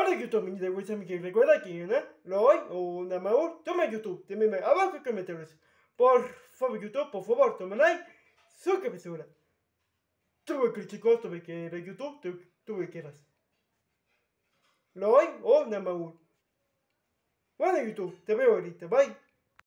Hola YouTube, mi gusta que recuerda que Lo hoy o una maur, toma YouTube, te me abajo en comentarios. Por favor, YouTube, por favor, toma like, suscríbete segura. Tuve que chicos, tuve que ir a YouTube, tuve que ir a Lo hoy o una maur. Bueno, YouTube, te veo ahorita, bye.